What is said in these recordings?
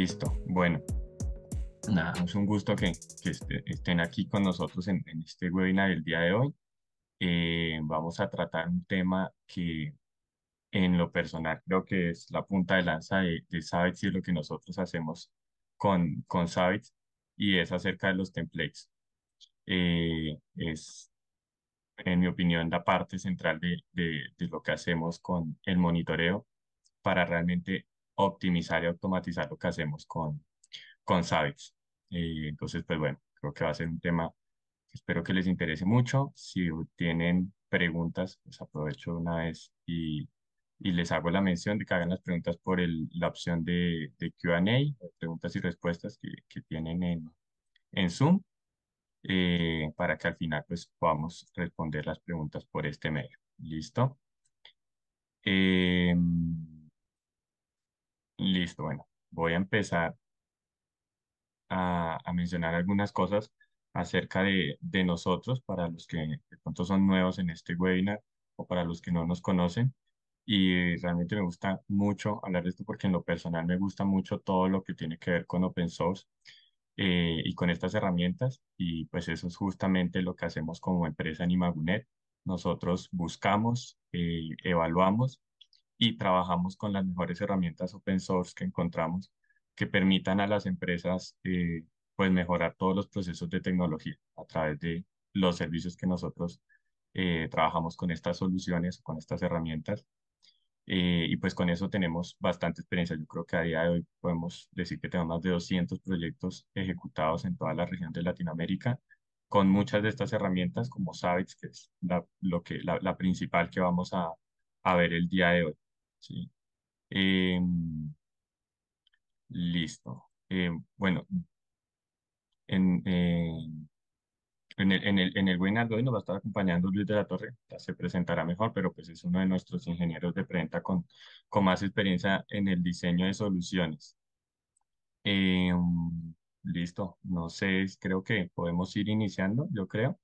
Listo, bueno. Nada, es un gusto que, este, estén aquí con nosotros en, este webinar del día de hoy. Eh, vamos a tratar un tema que en lo personal creo que es la punta de lanza de, de y y lo que nosotros hacemos con, con y es acerca de los templates. Eh, es, en mi opinión, la parte central de, de, de lo que hacemos con el monitoreo para realmente optimizar y automatizar lo que hacemos con, con entonces, pues bueno, creo que va a ser un tema que espero que les interese mucho. Si tienen preguntas, pues aprovecho una vez y, y les hago la mención de que hagan las preguntas por el, la opción de, de QA, preguntas y respuestas que, tienen en, en Zoom, eh, para que al final pues, podamos responder las preguntas por este medio. ¿Listo? Eh, Listo, bueno, voy a empezar a, mencionar algunas cosas acerca de, nosotros para los que de pronto son nuevos en este webinar o para los que no nos conocen. Y realmente me gusta mucho hablar de esto porque en lo personal me gusta mucho todo lo que tiene que ver con open source eh, y con estas herramientas. Y pues eso es justamente lo que hacemos como empresa Animagunet, Nosotros buscamos, eh, evaluamos y trabajamos con las mejores herramientas open source que encontramos que permitan a las empresas eh, pues mejorar todos los procesos de tecnología a través de los servicios que nosotros eh, trabajamos con estas soluciones, con estas herramientas. Eh, y pues con eso tenemos bastante experiencia. Yo creo que a día de hoy podemos decir que tenemos más de 200 proyectos ejecutados en toda la región de Latinoamérica con muchas de estas herramientas como Savix, que es la, lo que, la, la principal que vamos a, a ver el día de hoy. ¿sí? Em, listo. Em, bueno, en, en, el, en, el, en el va a estar acompañando Luis de la Torre, se presentará mejor, pero pues es uno de nuestros ingenieros de prenta con, con más experiencia en el diseño de soluciones. Em, listo, no sé, creo que podemos ir iniciando, yo creo.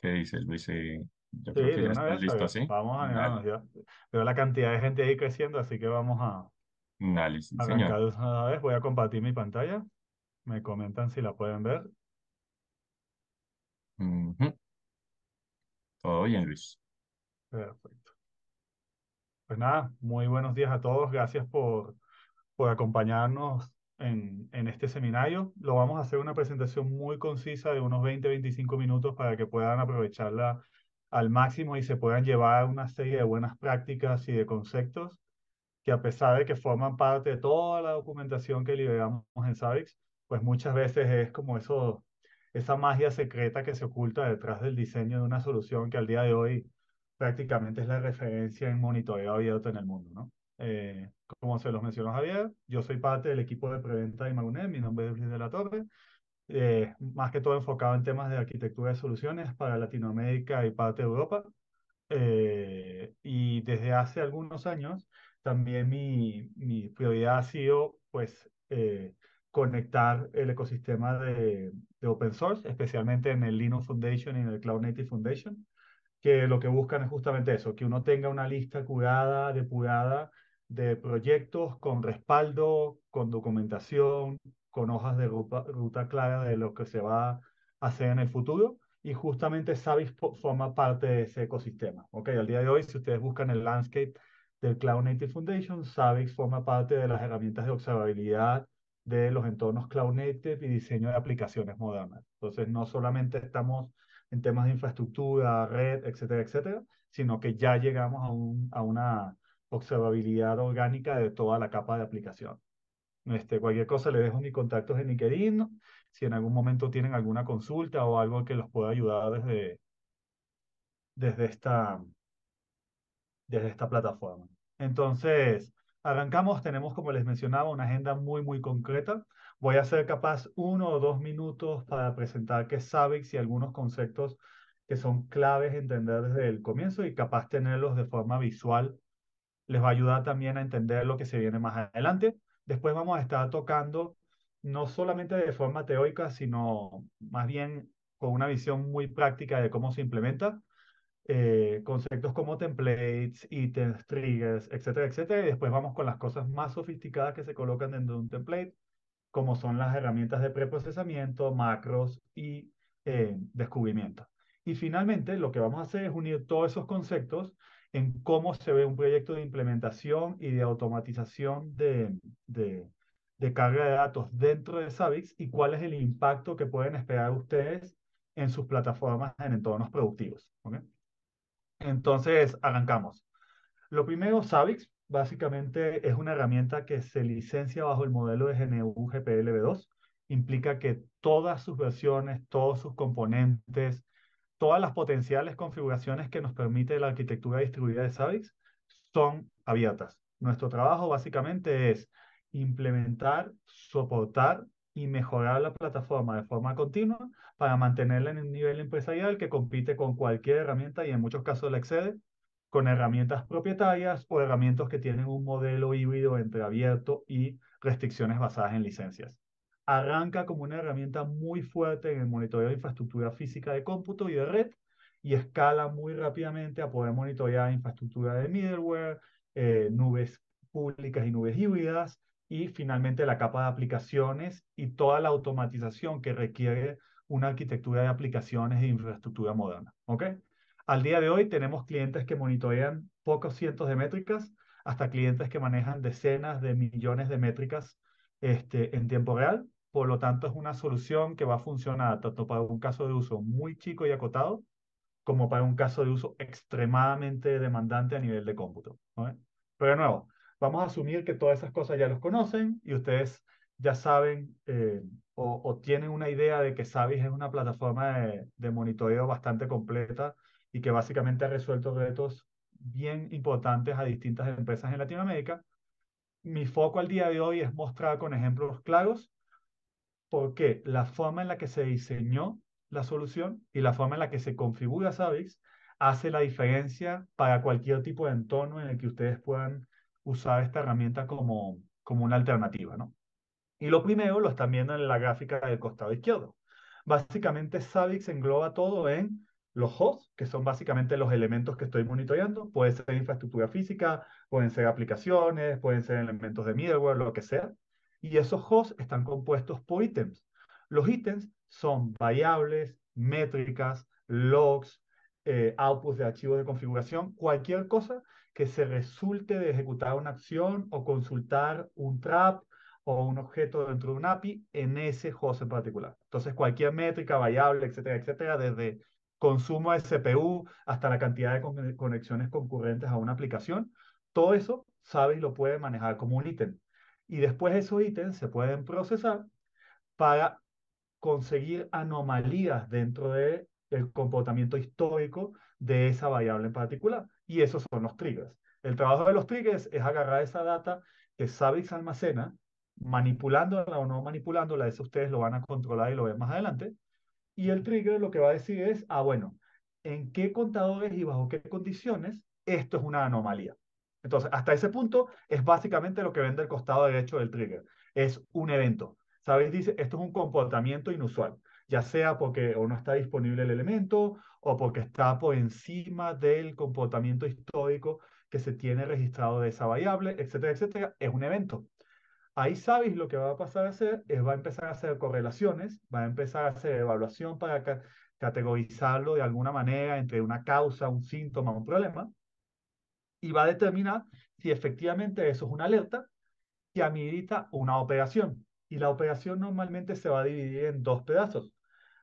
¿Qué dices Luis? Eh, sí, vez, listo sí. Vamos a ya. Veo la cantidad de gente ahí creciendo, así que vamos a análisis una vez. Voy a compartir mi pantalla. Me comentan si la pueden ver. Todo bien, Luis. Perfecto. Pues nada, muy buenos días a todos. Gracias por, por acompañarnos en, en, este seminario. Lo vamos a hacer una presentación muy concisa de unos 20-25 minutos para que puedan aprovecharla al máximo y se puedan llevar una serie de buenas prácticas y de conceptos que a pesar de que forman parte de toda la documentación que liberamos en Savix, pues muchas veces es como eso, esa magia secreta que se oculta detrás del diseño de una solución que al día de hoy prácticamente es la referencia en monitoreo abierto en el mundo, ¿no? Eh, como se los mencionó Javier, yo soy parte del equipo de preventa y Magunet, mi nombre es Luis de la Torre, eh, más que todo enfocado en temas de arquitectura de soluciones para Latinoamérica y parte de Europa. Eh, y desde hace algunos años también mi, mi prioridad ha sido pues eh, conectar el ecosistema de, de, open source, especialmente en el Linux Foundation y en el Cloud Native Foundation, que lo que buscan es justamente eso, que uno tenga una lista curada, depurada de proyectos con respaldo, con documentación, con hojas de ruta, clara de lo que se va a hacer en el futuro y justamente Savix forma parte de ese ecosistema. Okay, al día de hoy, si ustedes buscan el landscape del Cloud Native Foundation, Savix forma parte de las herramientas de observabilidad de los entornos Cloud Native y diseño de aplicaciones modernas. Entonces, no solamente estamos en temas de infraestructura, red, etcétera, etcétera, sino que ya llegamos a una observabilidad orgánica de toda la capa de aplicación. Este, cualquier cosa le dejo mis contactos en LinkedIn. Si en algún momento tienen alguna consulta o algo que los pueda ayudar desde, desde, esta, desde esta plataforma. Entonces, arrancamos. Tenemos, como les mencionaba, una agenda muy, muy concreta. Voy a hacer capaz uno o dos minutos para presentar qué es y algunos conceptos que son claves entender desde el comienzo y capaz tenerlos de forma visual les va a ayudar también a entender lo que se viene más adelante. Después vamos a estar tocando no solamente de forma teórica, sino más bien con una visión muy práctica de cómo se implementa. Eh, conceptos como templates, ítems, triggers, etcétera, etcétera. Y después vamos con las cosas más sofisticadas que se colocan dentro de un template, como son las herramientas de preprocesamiento, macros y eh, descubrimiento. Y finalmente, lo que vamos a hacer es unir todos esos conceptos en cómo se ve un proyecto de implementación y de automatización de, carga de datos dentro de Savix y cuál es el impacto que pueden esperar ustedes en sus plataformas en entornos productivos. Entonces, arrancamos. Lo primero, Savix básicamente es una herramienta que se licencia bajo el modelo de GNU GPLv2. Implica que todas sus versiones, todos sus componentes, todas las potenciales configuraciones que nos permite la arquitectura distribuida de SAVIX son abiertas. Nuestro trabajo básicamente es implementar, soportar y mejorar la plataforma de forma continua para mantenerla en un nivel empresarial que compite con cualquier herramienta y en muchos casos la excede con herramientas propietarias o herramientas que tienen un modelo híbrido entre abierto y restricciones basadas en licencias arranca como una herramienta muy fuerte en el monitoreo de infraestructura física de cómputo y de red y escala muy rápidamente a poder monitorear infraestructura de middleware, eh, nubes públicas y nubes híbridas y finalmente la capa de aplicaciones y toda la automatización que requiere una arquitectura de aplicaciones e infraestructura moderna. Al día de hoy tenemos clientes que monitorean pocos cientos de métricas hasta clientes que manejan decenas de millones de métricas este, en tiempo real por lo tanto, es una solución que va a funcionar tanto para un caso de uso muy chico y acotado, como para un caso de uso extremadamente demandante a nivel de cómputo. Pero de nuevo, vamos a asumir que todas esas cosas ya los conocen y ustedes ya saben eh, o, tienen una idea de que SAVIS es una plataforma de, de, monitoreo bastante completa y que básicamente ha resuelto retos bien importantes a distintas empresas en Latinoamérica. Mi foco al día de hoy es mostrar con ejemplos claros porque la forma en la que se diseñó la solución y la forma en la que se configura Savix hace la diferencia para cualquier tipo de entorno en el que ustedes puedan usar esta herramienta como, una alternativa, Y lo primero lo están viendo en la gráfica del costado izquierdo. Básicamente, Savix engloba todo en los hosts, que son básicamente los elementos que estoy monitoreando. Puede ser infraestructura física, pueden ser aplicaciones, pueden ser elementos de middleware, lo que sea y esos hosts están compuestos por ítems. Los ítems son variables, métricas, logs, eh, outputs de archivos de configuración, cualquier cosa que se resulte de ejecutar una acción o consultar un trap o un objeto dentro de un API en ese host en particular. Entonces, cualquier métrica, variable, etcétera, etcétera, desde consumo de CPU hasta la cantidad de conexiones concurrentes a una aplicación, todo eso sabe y lo puede manejar como un ítem. Y después esos ítems se pueden procesar para conseguir anomalías dentro de el comportamiento histórico de esa variable en particular. Y esos son los triggers. El trabajo de los triggers es agarrar esa data que sabes almacena, manipulándola o no manipulándola, eso ustedes lo van a controlar y lo ven más adelante. Y el trigger lo que va a decir es, ah, bueno, ¿en qué contadores y bajo qué condiciones esto es una anomalía? Entonces, hasta ese punto es básicamente lo que vende el costado derecho del trigger. Es un evento. ¿Sabéis? Dice, esto es un comportamiento inusual, ya sea porque o no está disponible el elemento o porque está por encima del comportamiento histórico que se tiene registrado de esa variable, etcétera, etcétera. Es un evento. Ahí sabéis lo que va a pasar a hacer, es va a empezar a hacer correlaciones, va a empezar a hacer evaluación para categorizarlo de alguna manera entre una causa, un síntoma, un problema y va a determinar si efectivamente eso es una alerta que amerita una operación. Y la operación normalmente se va a dividir en dos pedazos.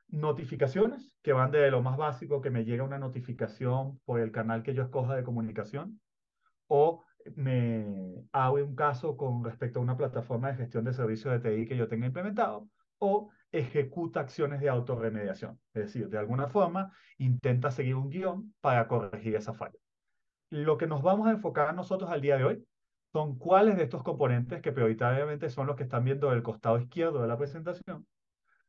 Notificaciones, que van desde lo más básico, que me llega una notificación por el canal que yo escoja de comunicación, o me hago un caso con respecto a una plataforma de gestión de servicios de TI que yo tenga implementado, o ejecuta acciones de autorremediación. Es decir, de alguna forma, intenta seguir un guión para corregir esa falla lo que nos vamos a enfocar nosotros al día de hoy son cuáles de estos componentes, que prioritariamente son los que están viendo del costado izquierdo de la presentación,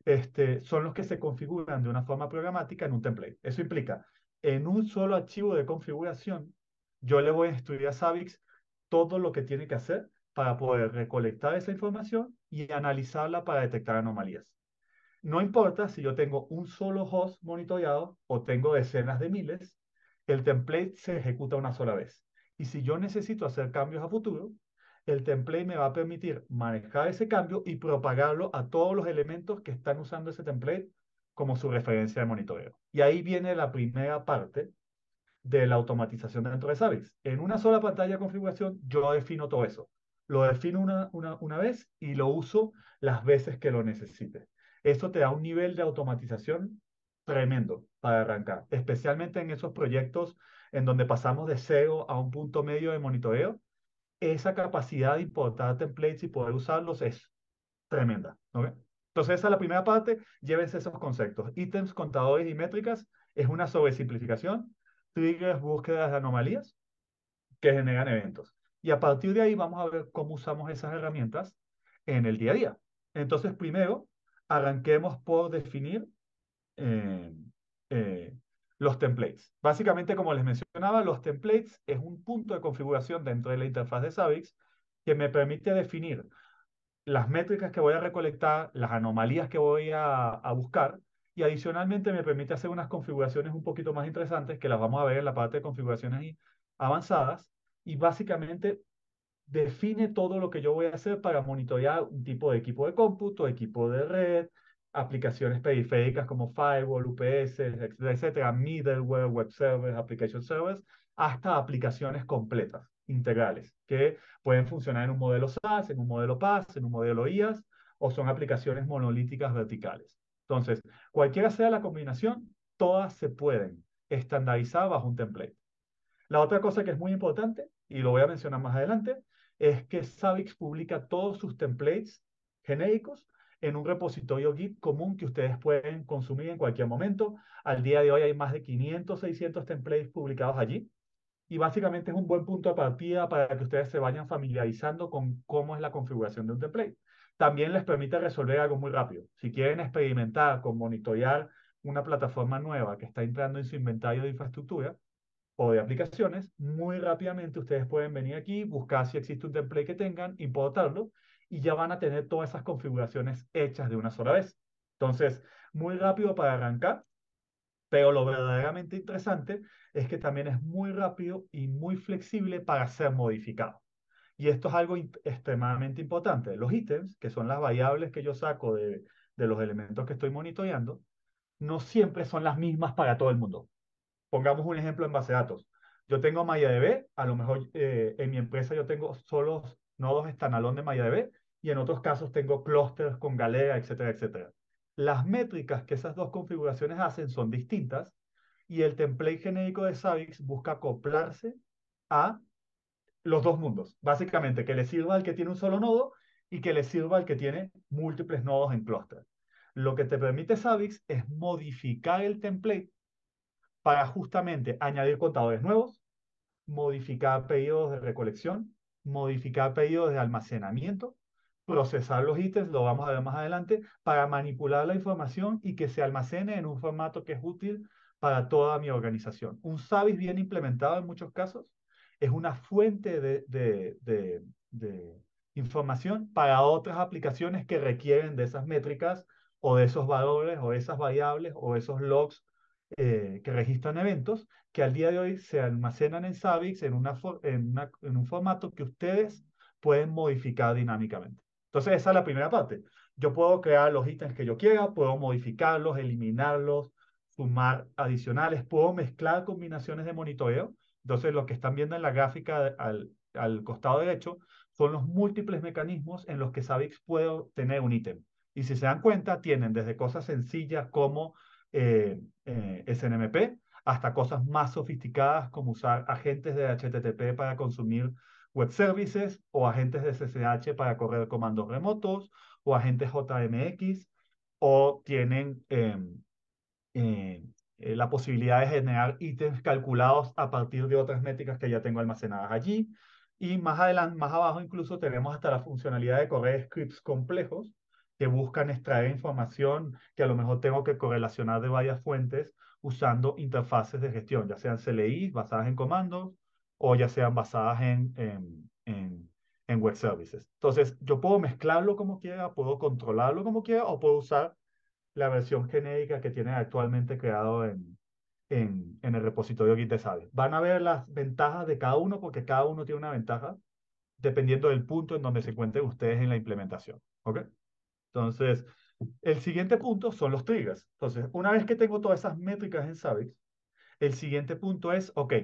este, son los que se configuran de una forma programática en un template. Eso implica, en un solo archivo de configuración, yo le voy a estudiar a Savix todo lo que tiene que hacer para poder recolectar esa información y analizarla para detectar anomalías. No importa si yo tengo un solo host monitoreado o tengo decenas de miles, el template se ejecuta una sola vez. Y si yo necesito hacer cambios a futuro, el template me va a permitir manejar ese cambio y propagarlo a todos los elementos que están usando ese template como su referencia de monitoreo. Y ahí viene la primera parte de la automatización dentro de Savix. En una sola pantalla de configuración yo defino todo eso. Lo defino una, una, una vez y lo uso las veces que lo necesite. Eso te da un nivel de automatización tremendo para arrancar, especialmente en esos proyectos en donde pasamos de cero a un punto medio de monitoreo. Esa capacidad de importar templates y poder usarlos es tremenda. Entonces, esa es la primera parte. Llévense esos conceptos. Ítems, contadores y métricas es una sobresimplificación. Triggers, búsquedas de anomalías que generan eventos. Y a partir de ahí vamos a ver cómo usamos esas herramientas en el día a día. Entonces, primero, arranquemos por definir eh, eh, los templates. Básicamente, como les mencionaba, los templates es un punto de configuración dentro de la interfaz de Savix que me permite definir las métricas que voy a recolectar, las anomalías que voy a, a buscar y adicionalmente me permite hacer unas configuraciones un poquito más interesantes que las vamos a ver en la parte de configuraciones avanzadas y básicamente define todo lo que yo voy a hacer para monitorear un tipo de equipo de cómputo, equipo de red, aplicaciones periféricas como Firewall, UPS, etcétera, middleware, web servers, application servers, hasta aplicaciones completas, integrales, que pueden funcionar en un modelo SaaS, en un modelo PaaS, en un modelo IaaS, o son aplicaciones monolíticas verticales. Entonces, cualquiera sea la combinación, todas se pueden estandarizar bajo un template. La otra cosa que es muy importante, y lo voy a mencionar más adelante, es que Savix publica todos sus templates genéricos en un repositorio Git común que ustedes pueden consumir en cualquier momento. Al día de hoy hay más de 500, 600 templates publicados allí. Y básicamente es un buen punto de partida para que ustedes se vayan familiarizando con cómo es la configuración de un template. También les permite resolver algo muy rápido. Si quieren experimentar con monitorear una plataforma nueva que está entrando en su inventario de infraestructura o de aplicaciones, muy rápidamente ustedes pueden venir aquí, buscar si existe un template que tengan, importarlo y ya van a tener todas esas configuraciones hechas de una sola vez. Entonces, muy rápido para arrancar, pero lo verdaderamente interesante es que también es muy rápido y muy flexible para ser modificado. Y esto es algo extremadamente importante. Los ítems, que son las variables que yo saco de, los elementos que estoy monitoreando, no siempre son las mismas para todo el mundo. Pongamos un ejemplo en base de datos. Yo tengo MayaDB, a lo mejor eh, en mi empresa yo tengo solo nodos estanalón de MayaDB y en otros casos tengo clusters con galera, etcétera, etcétera. Las métricas que esas dos configuraciones hacen son distintas y el template genérico de Savix busca acoplarse a los dos mundos. Básicamente, que le sirva al que tiene un solo nodo y que le sirva al que tiene múltiples nodos en cluster. Lo que te permite Savix es modificar el template para justamente añadir contadores nuevos, modificar periodos de recolección, modificar pedidos de almacenamiento, procesar los ítems, lo vamos a ver más adelante, para manipular la información y que se almacene en un formato que es útil para toda mi organización. Un SAVIS bien implementado en muchos casos es una fuente de, de información para otras aplicaciones que requieren de esas métricas o de esos valores o esas variables o esos logs eh, que registran eventos, que al día de hoy se almacenan en Savix en, un formato que ustedes pueden modificar dinámicamente. Entonces, esa es la primera parte. Yo puedo crear los ítems que yo quiera, puedo modificarlos, eliminarlos, sumar adicionales, puedo mezclar combinaciones de monitoreo. Entonces, lo que están viendo en la gráfica al, al costado derecho son los múltiples mecanismos en los que Savix puede tener un ítem. Y si se dan cuenta, tienen desde cosas sencillas como eh, eh, SNMP, hasta cosas más sofisticadas como usar agentes de HTTP para consumir web services o agentes de SSH para correr comandos remotos o agentes JMX o tienen em, eh, la posibilidad de generar ítems calculados a partir de otras métricas que ya tengo almacenadas allí. Y más adelante, más abajo incluso tenemos hasta la funcionalidad de correr scripts complejos que buscan extraer información que a lo mejor tengo que correlacionar de varias fuentes usando interfaces de gestión, ya sean CLI basadas en comandos o ya sean basadas en, en, web services. Entonces, yo puedo mezclarlo como quiera, puedo controlarlo como quiera o puedo usar la versión genérica que tiene actualmente creado en, en, el repositorio Git de Sabe. Van a ver las ventajas de cada uno porque cada uno tiene una ventaja dependiendo del punto en donde se encuentren ustedes en la implementación. ¿Ok? Entonces, el siguiente punto son los triggers. Entonces, una vez que tengo todas esas métricas en Savix, el siguiente punto es, ok,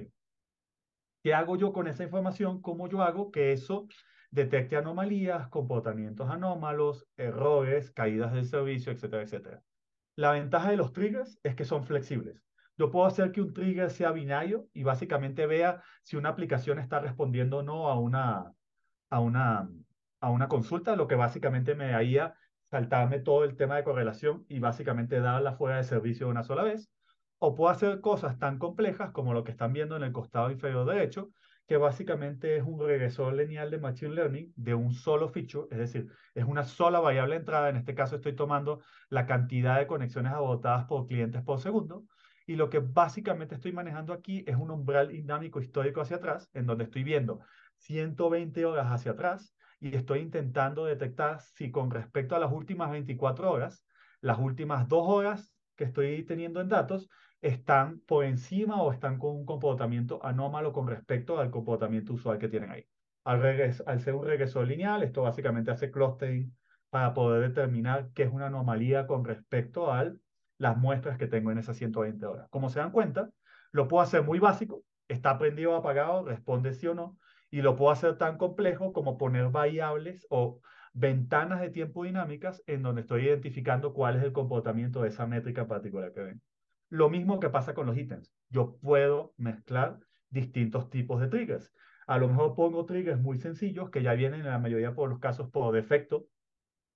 ¿qué hago yo con esa información? ¿Cómo yo hago que eso detecte anomalías, comportamientos anómalos, errores, caídas del servicio, etcétera, etcétera? La ventaja de los triggers es que son flexibles. Yo puedo hacer que un trigger sea binario y básicamente vea si una aplicación está respondiendo o no a una, a una, a una consulta, lo que básicamente me daría saltarme todo el tema de correlación y básicamente darla fuera de servicio de una sola vez, o puedo hacer cosas tan complejas como lo que están viendo en el costado inferior derecho, que básicamente es un regresor lineal de Machine Learning de un solo ficho, es decir, es una sola variable entrada, en este caso estoy tomando la cantidad de conexiones agotadas por clientes por segundo, y lo que básicamente estoy manejando aquí es un umbral dinámico histórico hacia atrás, en donde estoy viendo 120 horas hacia atrás, y estoy intentando detectar si con respecto a las últimas 24 horas, las últimas dos horas que estoy teniendo en datos están por encima o están con un comportamiento anómalo con respecto al comportamiento usual que tienen ahí. Al, regreso, al ser un regreso lineal, esto básicamente hace clustering para poder determinar qué es una anomalía con respecto a las muestras que tengo en esas 120 horas. Como se dan cuenta, lo puedo hacer muy básico, está prendido o apagado, responde sí o no, y lo puedo hacer tan complejo como poner variables o ventanas de tiempo dinámicas en donde estoy identificando cuál es el comportamiento de esa métrica particular que ven. Lo mismo que pasa con los ítems. Yo puedo mezclar distintos tipos de triggers. A lo mejor pongo triggers muy sencillos que ya vienen en la mayoría de los casos por defecto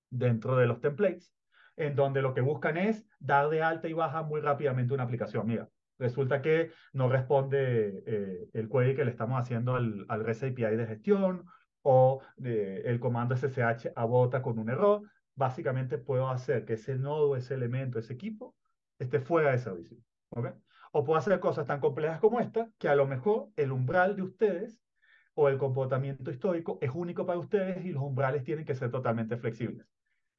dentro de los templates, en donde lo que buscan es dar de alta y baja muy rápidamente una aplicación. Mira, Resulta que no responde eh, el query que le estamos haciendo al, al REST API de gestión o eh, el comando SSH abota con un error. Básicamente puedo hacer que ese nodo, ese elemento, ese equipo esté fuera de servicio. ¿okay? O puedo hacer cosas tan complejas como esta que a lo mejor el umbral de ustedes o el comportamiento histórico es único para ustedes y los umbrales tienen que ser totalmente flexibles.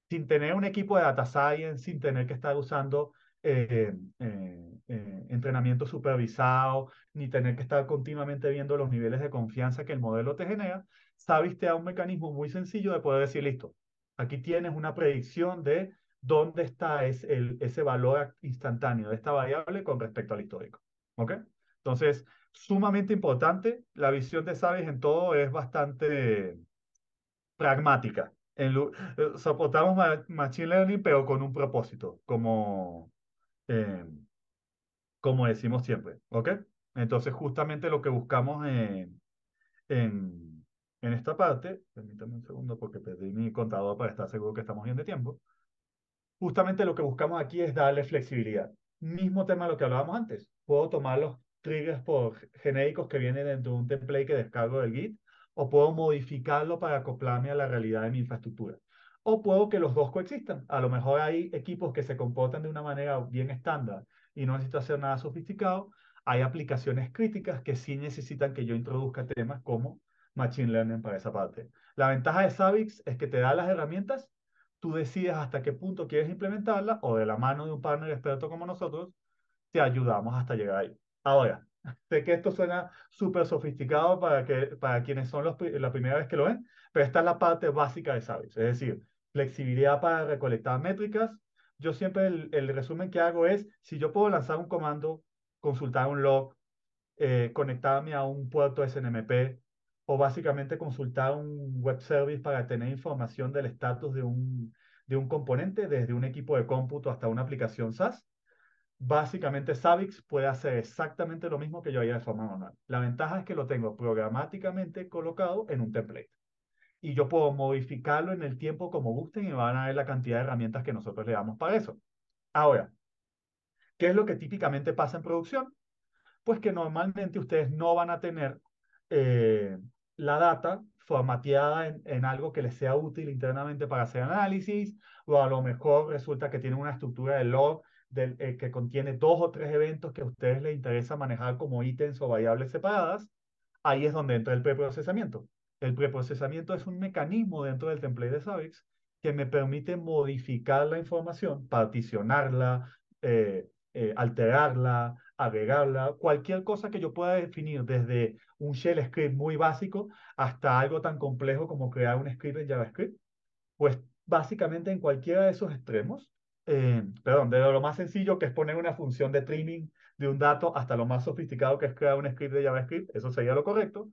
Sin tener un equipo de data science, sin tener que estar usando eh, eh, eh, entrenamiento supervisado, ni tener que estar continuamente viendo los niveles de confianza que el modelo te genera, SAVIS te da un mecanismo muy sencillo de poder decir, listo, aquí tienes una predicción de dónde está es, el, ese valor instantáneo de esta variable con respecto al histórico. ¿Ok? Entonces, sumamente importante, la visión de sabes en todo es bastante pragmática. En, soportamos Machine Learning, pero con un propósito, como, eh, como decimos siempre, ¿ok? Entonces, justamente lo que buscamos en, esta parte, permítame un segundo porque perdí mi contador para estar seguro que estamos bien de tiempo, justamente lo que buscamos aquí es darle flexibilidad. Mismo tema lo que hablábamos antes, puedo tomar los triggers por genéricos que vienen dentro de un template que descargo del Git o puedo modificarlo para acoplarme a la realidad de mi infraestructura o puedo que los dos coexistan. A lo mejor hay equipos que se comportan de una manera bien estándar y no necesito hacer nada sofisticado. Hay aplicaciones críticas que sí necesitan que yo introduzca temas como Machine Learning para esa parte. La ventaja de Savix es que te da las herramientas, tú decides hasta qué punto quieres implementarla o de la mano de un partner experto como nosotros, te ayudamos hasta llegar ahí. Ahora, sé que esto suena súper sofisticado para, que, para quienes son los, la primera vez que lo ven, pero esta es la parte básica de Savix. Es decir, flexibilidad para recolectar métricas. Yo siempre el, resumen que hago es, si yo puedo lanzar un comando, consultar un log, eh, conectarme a un puerto SNMP o básicamente consultar un web service para tener información del estatus de un, de un componente desde un equipo de cómputo hasta una aplicación SaaS, básicamente Savix puede hacer exactamente lo mismo que yo haría de forma manual. La ventaja es que lo tengo programáticamente colocado en un template y yo puedo modificarlo en el tiempo como gusten y van a ver la cantidad de herramientas que nosotros le damos para eso. Ahora, ¿qué es lo que típicamente pasa en producción? Pues que normalmente ustedes no van a tener eh, la data formateada en, algo que les sea útil internamente para hacer análisis, o a lo mejor resulta que tienen una estructura de log eh, que contiene dos o tres eventos que a ustedes les interesa manejar como ítems o variables separadas, ahí es donde entra el preprocesamiento. El preprocesamiento es un mecanismo dentro del template de Savix que me permite modificar la información, particionarla, eh, eh, alterarla, agregarla, cualquier cosa que yo pueda definir desde un shell script muy básico hasta algo tan complejo como crear un script en JavaScript, pues básicamente en cualquiera de esos extremos, eh, perdón, desde lo más sencillo que es poner una función de trimming de un dato hasta lo más sofisticado que es crear un script de JavaScript, eso sería lo correcto,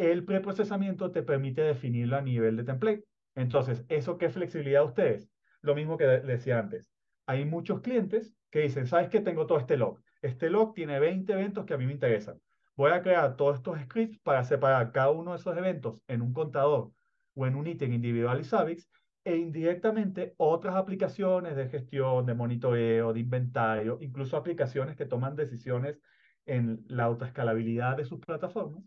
el preprocesamiento te permite definirlo a nivel de template. Entonces, ¿eso qué flexibilidad a ustedes? Lo mismo que decía antes. Hay muchos clientes que dicen, ¿sabes qué? Tengo todo este log. Este log tiene 20 eventos que a mí me interesan. Voy a crear todos estos scripts para separar cada uno de esos eventos en un contador o en un ítem individual y SAVIX e indirectamente otras aplicaciones de gestión, de monitoreo, de inventario, incluso aplicaciones que toman decisiones en la autoescalabilidad de sus plataformas,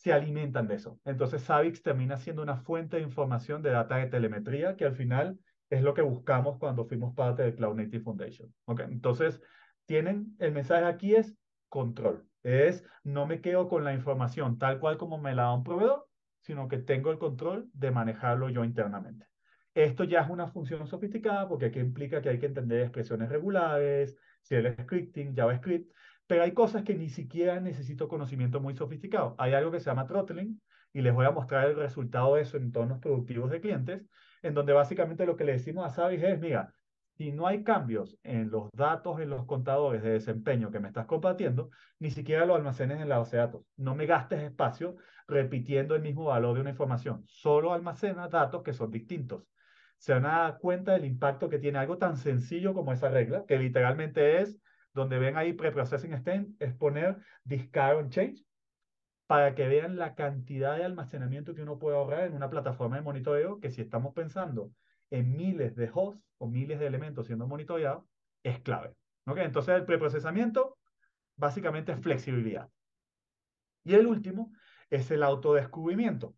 se alimentan de eso. Entonces, Savix termina siendo una fuente de información de data de telemetría, que al final es lo que buscamos cuando fuimos parte de Cloud Native Foundation. Entonces, tienen, el mensaje aquí es control. Es, no me quedo con la información tal cual como me la da un proveedor, sino que tengo el control de manejarlo yo internamente. Esto ya es una función sofisticada porque aquí implica que hay que entender expresiones regulares, si eres scripting, JavaScript. Pero hay cosas que ni siquiera necesito conocimiento muy sofisticado. Hay algo que se llama throttling y les voy a mostrar el resultado de eso en tonos productivos de clientes, en donde básicamente lo que le decimos a Savage es, mira, si no hay cambios en los datos, en los contadores de desempeño que me estás compartiendo, ni siquiera lo almacenes en la base de datos. No me gastes espacio repitiendo el mismo valor de una información. Solo almacena datos que son distintos. Se van a cuenta del impacto que tiene algo tan sencillo como esa regla, que literalmente es donde ven ahí preprocessing estén, es poner discard and change para que vean la cantidad de almacenamiento que uno puede ahorrar en una plataforma de monitoreo que si estamos pensando en miles de hosts o miles de elementos siendo monitoreados, es clave. Entonces el preprocesamiento básicamente es flexibilidad. Y el último es el autodescubrimiento.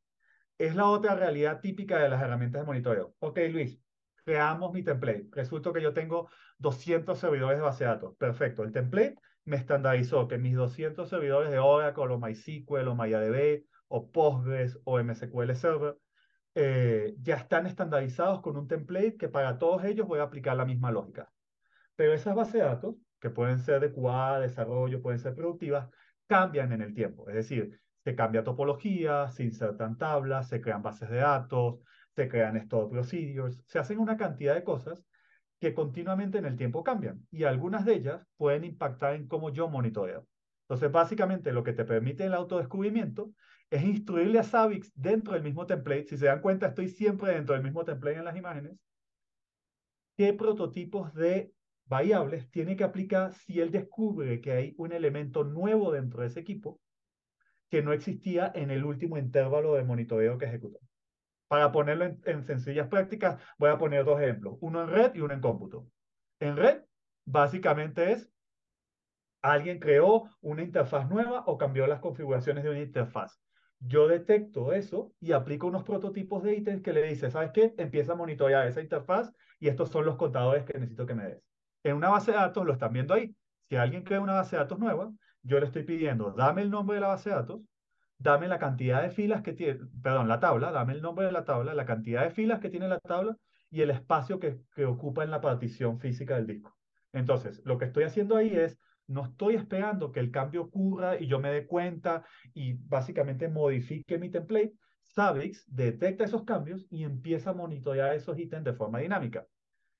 Es la otra realidad típica de las herramientas de monitoreo. Ok, Luis, Creamos mi template. Resulta que yo tengo 200 servidores de base de datos. Perfecto. El template me estandarizó que mis 200 servidores de Oracle o MySQL o MyADB o Postgres o MSQL Server eh, ya están estandarizados con un template que para todos ellos voy a aplicar la misma lógica. Pero esas bases de datos, que pueden ser de QA, desarrollo, pueden ser productivas, cambian en el tiempo. Es decir, se cambia topología, se insertan tablas, se crean bases de datos, se crean stop procedures, se hacen una cantidad de cosas que continuamente en el tiempo cambian y algunas de ellas pueden impactar en cómo yo monitoreo. Entonces, básicamente lo que te permite el autodescubrimiento es instruirle a Savix dentro del mismo template, si se dan cuenta estoy siempre dentro del mismo template en las imágenes, qué prototipos de variables tiene que aplicar si él descubre que hay un elemento nuevo dentro de ese equipo que no existía en el último intervalo de monitoreo que ejecutó. Para ponerlo en, sencillas prácticas, voy a poner dos ejemplos, uno en red y uno en cómputo. En red, básicamente es alguien creó una interfaz nueva o cambió las configuraciones de una interfaz. Yo detecto eso y aplico unos prototipos de ítems que le dice, ¿sabes qué? Empieza a monitorear esa interfaz y estos son los contadores que necesito que me des. En una base de datos lo están viendo ahí. Si alguien crea una base de datos nueva, yo le estoy pidiendo, dame el nombre de la base de datos, dame la cantidad de filas que tiene, perdón, la tabla, dame el nombre de la tabla, la cantidad de filas que tiene la tabla y el espacio que, ocupa en la partición física del disco. Entonces, lo que estoy haciendo ahí es, no estoy esperando que el cambio ocurra y yo me dé cuenta y básicamente modifique mi template. Savix detecta esos cambios y empieza a monitorear esos ítems de forma dinámica.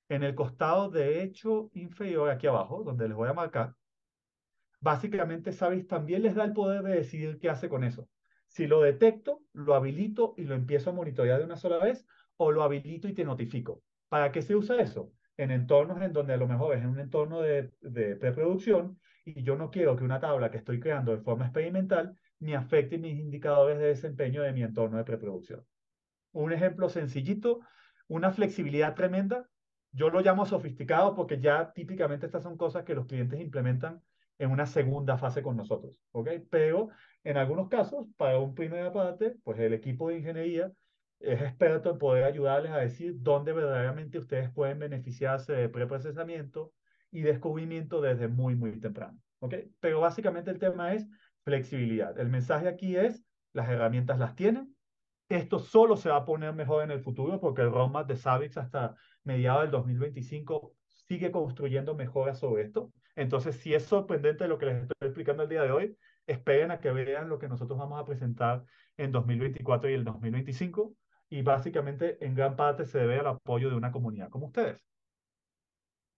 En el costado derecho inferior, aquí abajo, donde les voy a marcar, básicamente Savix también les da el poder de decidir qué hace con eso. Si lo detecto, lo habilito y lo empiezo a monitorear de una sola vez o lo habilito y te notifico. ¿Para qué se usa eso? En entornos en donde a lo mejor es en un entorno de, de preproducción y yo no quiero que una tabla que estoy creando de forma experimental me afecte mis indicadores de desempeño de mi entorno de preproducción. Un ejemplo sencillito, una flexibilidad tremenda. Yo lo llamo sofisticado porque ya típicamente estas son cosas que los clientes implementan en una segunda fase con nosotros, ¿ok? Pero en algunos casos, para un primera parte, pues el equipo de ingeniería es experto en poder ayudarles a decir dónde verdaderamente ustedes pueden beneficiarse de preprocesamiento y descubrimiento desde muy, muy temprano, ¿ok? Pero básicamente el tema es flexibilidad. El mensaje aquí es, las herramientas las tienen, esto solo se va a poner mejor en el futuro porque el roadmap de Savix hasta mediados del 2025 sigue construyendo mejoras sobre esto. Entonces, si es sorprendente lo que les estoy explicando el día de hoy, esperen a que vean lo que nosotros vamos a presentar en 2024 y el 2025 y básicamente en gran parte se debe al apoyo de una comunidad como ustedes.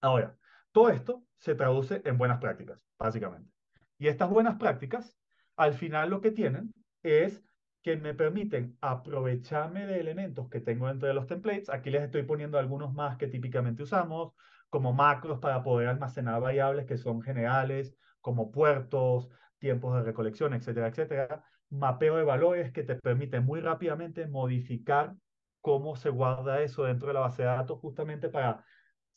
Ahora, todo esto se traduce en buenas prácticas, básicamente. Y estas buenas prácticas, al final lo que tienen es que me permiten aprovecharme de elementos que tengo dentro de los templates. Aquí les estoy poniendo algunos más que típicamente usamos, como macros para poder almacenar variables que son generales, como puertos, tiempos de recolección, etcétera, etcétera. Mapeo de valores que te permite muy rápidamente modificar cómo se guarda eso dentro de la base de datos justamente para,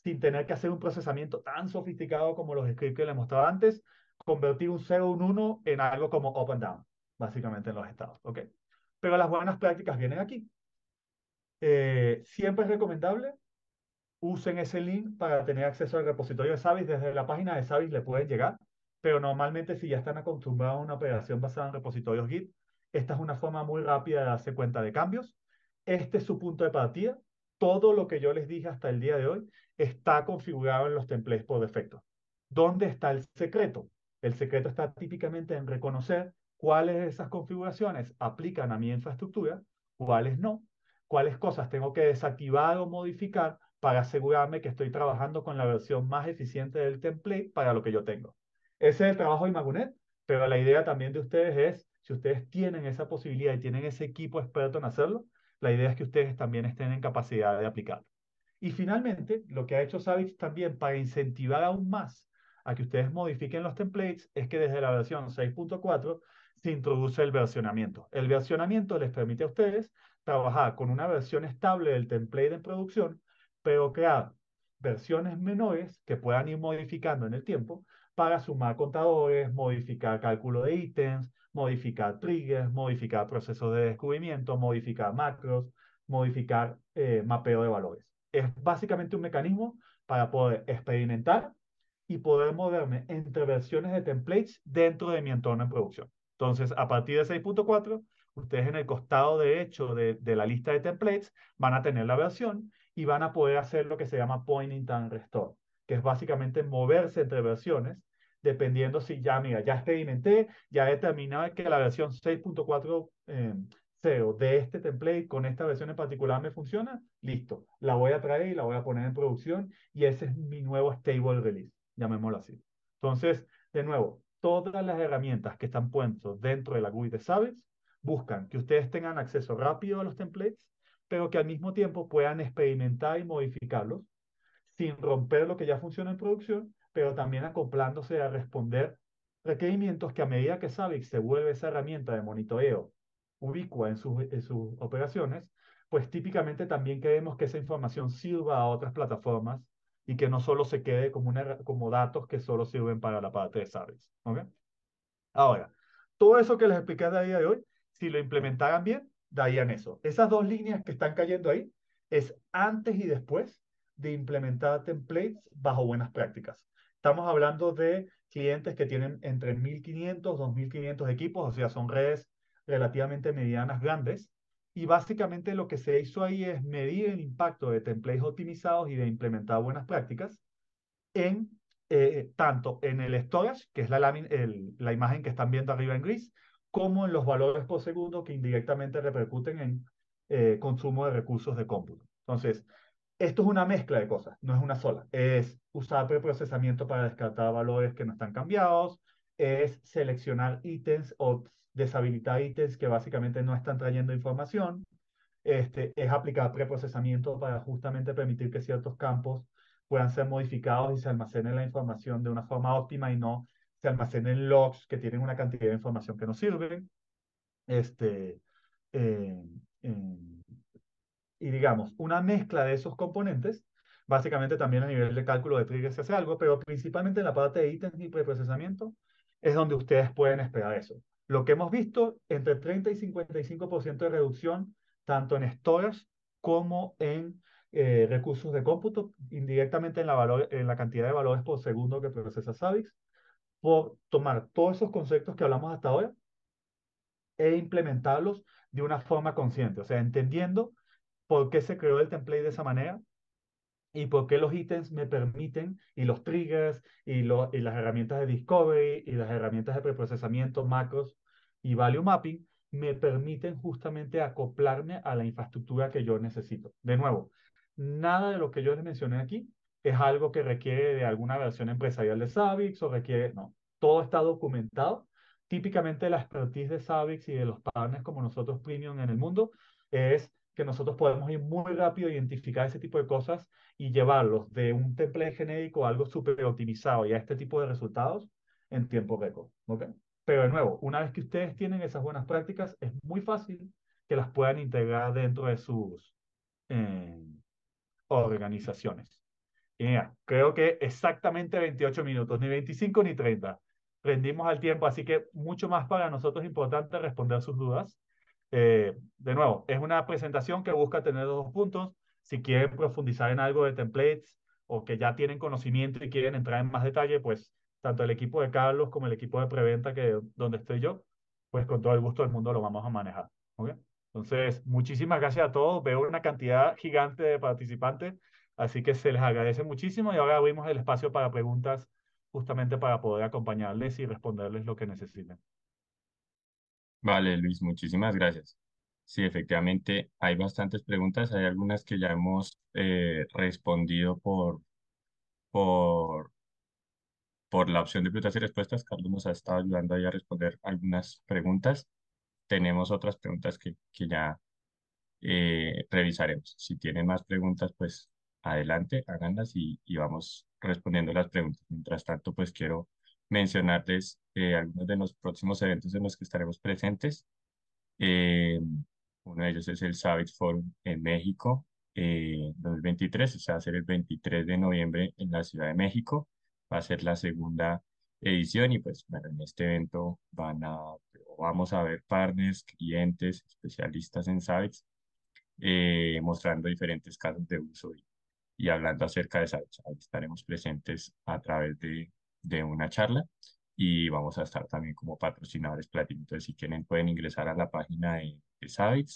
sin tener que hacer un procesamiento tan sofisticado como los scripts que les mostraba antes, convertir un 0, un 1 en algo como up and down, básicamente en los estados. ¿ok? Pero las buenas prácticas vienen aquí. Eh, siempre es recomendable usen ese link para tener acceso al repositorio de Savis. Desde la página de Savis le pueden llegar, pero normalmente si ya están acostumbrados a una operación basada en repositorios Git, esta es una forma muy rápida de darse cuenta de cambios. Este es su punto de partida. Todo lo que yo les dije hasta el día de hoy está configurado en los templates por defecto. ¿Dónde está el secreto? El secreto está típicamente en reconocer cuáles de esas configuraciones aplican a mi infraestructura, cuáles no, cuáles cosas tengo que desactivar o modificar para asegurarme que estoy trabajando con la versión más eficiente del template para lo que yo tengo. Ese es el trabajo de Magunet, pero la idea también de ustedes es, si ustedes tienen esa posibilidad y tienen ese equipo experto en hacerlo, la idea es que ustedes también estén en capacidad de aplicarlo. Y finalmente, lo que ha hecho Savage también para incentivar aún más a que ustedes modifiquen los templates es que desde la versión 6.4 se introduce el versionamiento. El versionamiento les permite a ustedes trabajar con una versión estable del template en producción pero crear versiones menores que puedan ir modificando en el tiempo para sumar contadores, modificar cálculo de ítems, modificar triggers, modificar procesos de descubrimiento, modificar macros, modificar eh, mapeo de valores. Es básicamente un mecanismo para poder experimentar y poder moverme entre versiones de templates dentro de mi entorno en producción. Entonces, a partir de 6.4, ustedes en el costado derecho de, de la lista de templates van a tener la versión y van a poder hacer lo que se llama pointing and restore, que es básicamente moverse entre versiones dependiendo si ya, mira, ya experimenté, ya he terminado que la versión 6.4 eh, de este template con esta versión en particular me funciona, listo, la voy a traer y la voy a poner en producción y ese es mi nuevo stable release, llamémoslo así. Entonces, de nuevo, todas las herramientas que están puestas dentro de la GUI de Sabes buscan que ustedes tengan acceso rápido a los templates, pero que al mismo tiempo puedan experimentar y modificarlos sin romper lo que ya funciona en producción, pero también acoplándose a responder requerimientos que a medida que Savix se vuelve esa herramienta de monitoreo ubicua en sus, operaciones, pues típicamente también queremos que esa información sirva a otras plataformas y que no solo se quede como, datos que solo sirven para la parte de Savix. Ahora, todo eso que les expliqué a día de hoy, si lo implementaran bien, en eso. Esas dos líneas que están cayendo ahí es antes y después de implementar templates bajo buenas prácticas. Estamos hablando de clientes que tienen entre 1.500, 2.500 equipos, o sea, son redes relativamente medianas, grandes. Y básicamente lo que se hizo ahí es medir el impacto de templates optimizados y de implementar buenas prácticas en eh, tanto en el storage, que es la imagen que están viendo arriba en gris, como en los valores por segundo que indirectamente repercuten en eh, consumo de recursos de cómputo. Entonces, esto es una mezcla de cosas, no es una sola. Es usar preprocesamiento para descartar valores que no están cambiados, es seleccionar ítems o deshabilitar ítems que básicamente no están trayendo información, este, es aplicar preprocesamiento para justamente permitir que ciertos campos puedan ser modificados y se almacene la información de una forma óptima y no se almacenen logs que tienen una cantidad de información que no sirve. Este, eh, eh, y digamos, una mezcla de esos componentes, básicamente también a nivel de cálculo de trigger se hace algo, pero principalmente en la parte de ítems y preprocesamiento es donde ustedes pueden esperar eso. Lo que hemos visto, entre 30 y 55% de reducción, tanto en storage como en eh, recursos de cómputo, indirectamente en la, en la cantidad de valores por segundo que procesa Savix, por tomar todos esos conceptos que hablamos hasta ahora e implementarlos de una forma consciente, o sea, entendiendo por qué se creó el template de esa manera y por qué los ítems me permiten y los triggers y, las herramientas de discovery y las herramientas de preprocesamiento, macros y value mapping me permiten justamente acoplarme a la infraestructura que yo necesito. De nuevo, nada de lo que yo les mencioné aquí es algo que requiere de alguna versión empresarial de SAVIX o requiere, no, todo está documentado. Típicamente la expertise de SAVIX y de los partners como nosotros premium en el mundo es que nosotros podemos ir muy rápido, identificar ese tipo de cosas y llevarlos de un template genérico a algo súper optimizado y a este tipo de resultados en tiempo récord. ¿okay? Pero de nuevo, una vez que ustedes tienen esas buenas prácticas, es muy fácil que las puedan integrar dentro de sus eh, organizaciones mira, creo que exactamente 28 minutos, ni 25 ni 30. Rendimos al tiempo, así que mucho más para nosotros importante responder sus dudas. Eh, de nuevo, es una presentación que busca tener dos puntos. Si quieren profundizar en algo de templates o que ya tienen conocimiento y quieren entrar en más detalle, pues tanto el equipo de Carlos como el equipo de preventa que donde estoy yo, pues con todo el gusto del mundo lo vamos a manejar. Entonces, muchísimas gracias a todos. Veo una cantidad gigante de participantes. Así que se les agradece muchísimo y ahora abrimos el espacio para preguntas justamente para poder acompañarles y responderles lo que necesiten. Vale, Luis, muchísimas gracias. Sí, efectivamente, hay bastantes preguntas, hay algunas que ya hemos eh, respondido por, por, por la opción de preguntas y respuestas. Carlos nos ha estado ayudando ahí a responder algunas preguntas. Tenemos otras preguntas que, que ya eh, revisaremos. Si tienen más preguntas, pues adelante, háganlas y, vamos respondiendo las preguntas. Mientras tanto, pues quiero mencionarles eh, algunos de los próximos eventos en los que estaremos presentes. Eh, uno de ellos es el Savage Forum en México eh, 2023, o sea, va a ser el 23 de noviembre en la Ciudad de México. Va a ser la segunda edición y pues bueno, en este evento van a, vamos a ver partners, clientes, especialistas en Savage, eh, mostrando diferentes casos de uso y y hablando acerca de salsa. estaremos presentes a través de, de una charla y vamos a estar también como patrocinadores platino. Entonces, si quieren, pueden ingresar a la página de, de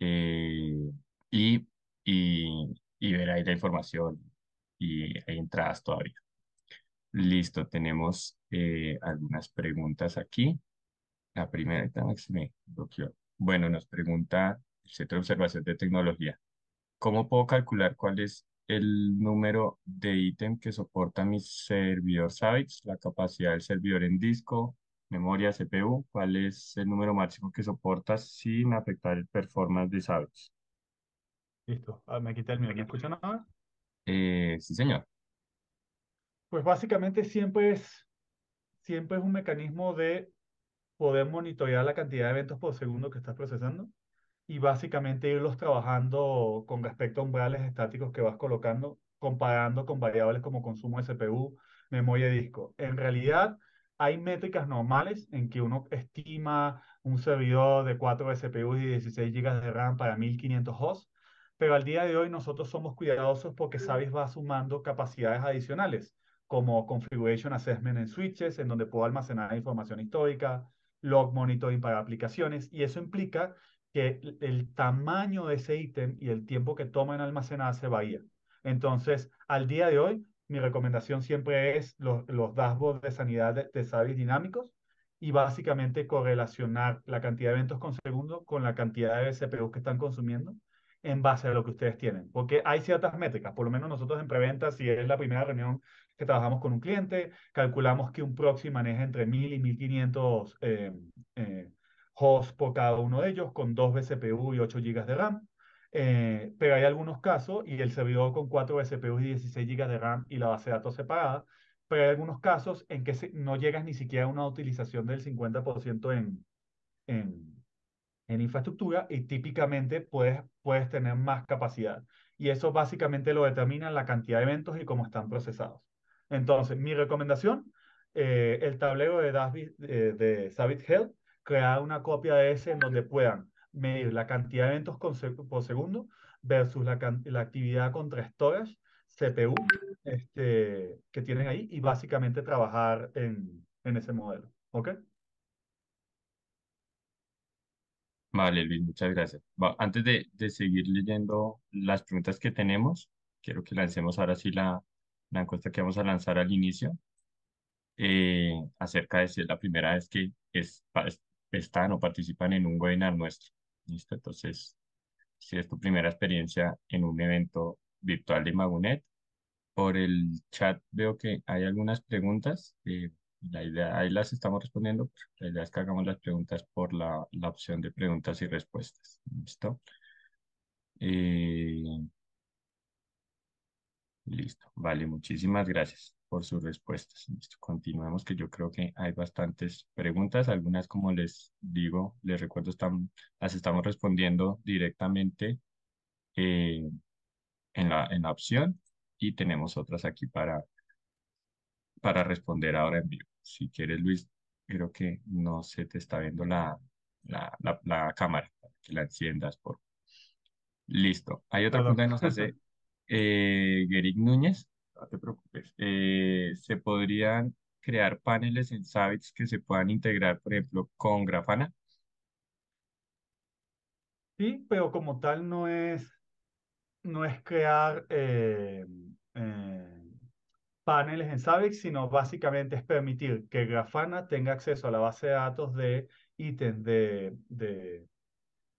eh, y, y, y, ver ahí la información y hay entradas todavía. Listo, tenemos eh, algunas preguntas aquí. La primera, está Bueno, nos pregunta el Centro de Observación de Tecnología. ¿Cómo puedo calcular cuál es el número de ítem que soporta mi servidor Savage, la capacidad del servidor en disco, memoria, CPU? ¿Cuál es el número máximo que soporta sin afectar el performance de Savage? Listo. Ah, me quita el miedo. ¿Me escucha nada? Eh, sí, señor. Pues básicamente siempre es, siempre es un mecanismo de poder monitorear la cantidad de eventos por segundo que estás procesando y básicamente irlos trabajando con respecto a umbrales estáticos que vas colocando, comparando con variables como consumo de CPU, memoria y disco. En realidad, hay métricas normales en que uno estima un servidor de 4 CPUs y 16 GB de RAM para 1500 hosts, pero al día de hoy nosotros somos cuidadosos porque sabes va sumando capacidades adicionales, como Configuration Assessment en switches, en donde puedo almacenar información histórica, log monitoring para aplicaciones, y eso implica que el tamaño de ese ítem y el tiempo que toma en almacenarse varía. Entonces, al día de hoy, mi recomendación siempre es los, los dashboards de sanidad de, de dinámicos y básicamente correlacionar la cantidad de eventos con segundo con la cantidad de cpu que están consumiendo en base a lo que ustedes tienen. Porque hay ciertas métricas, por lo menos nosotros en preventa, si es la primera reunión que trabajamos con un cliente, calculamos que un proxy maneja entre 1000 y 1500 eh, eh host por cada uno de ellos, con 2 BCPU y 8 GB de RAM. Eh, pero hay algunos casos, y el servidor con 4 vcpu y 16 GB de RAM y la base de datos separada, pero hay algunos casos en que no llegas ni siquiera a una utilización del 50% en, en, infraestructura y típicamente puedes, puedes tener más capacidad. Y eso básicamente lo determina la cantidad de eventos y cómo están procesados. Entonces, mi recomendación, eh, el tablero de, David, eh, de Savit Health crear una copia de ese en donde puedan medir la cantidad de eventos por segundo versus la, la, actividad contra storage, CPU, este, que tienen ahí y básicamente trabajar en, en ese modelo. ¿Ok? Vale, Luis, muchas gracias. antes de, seguir leyendo las preguntas que tenemos, quiero que lancemos ahora sí la, la encuesta que vamos a lanzar al inicio. Eh, acerca de si la primera vez que es, están o participan en un webinar nuestro. ¿Listo? Entonces, si es tu primera experiencia en un evento virtual de Magunet, por el chat veo que hay algunas preguntas. Eh, la idea, ahí las estamos respondiendo. La idea es que hagamos las preguntas por la, opción de preguntas y respuestas. ¿Listo? Eh, listo. Vale, muchísimas gracias por sus respuestas. continuemos que yo creo que hay bastantes preguntas, algunas como les digo, les recuerdo, están, las estamos respondiendo directamente eh, en, la, en la opción y tenemos otras aquí para, para responder ahora en vivo. Si quieres, Luis, creo que no se te está viendo la, la, la, cámara, que la enciendas por... Listo. Hay otra pregunta que nos hace eh, Núñez no te preocupes. Eh, se podrían crear paneles en Savix que se puedan integrar, por ejemplo, con Grafana. Sí, pero como tal no es, no es crear eh, eh, paneles en Savix, sino básicamente es permitir que Grafana tenga acceso a la base de datos de ítems de,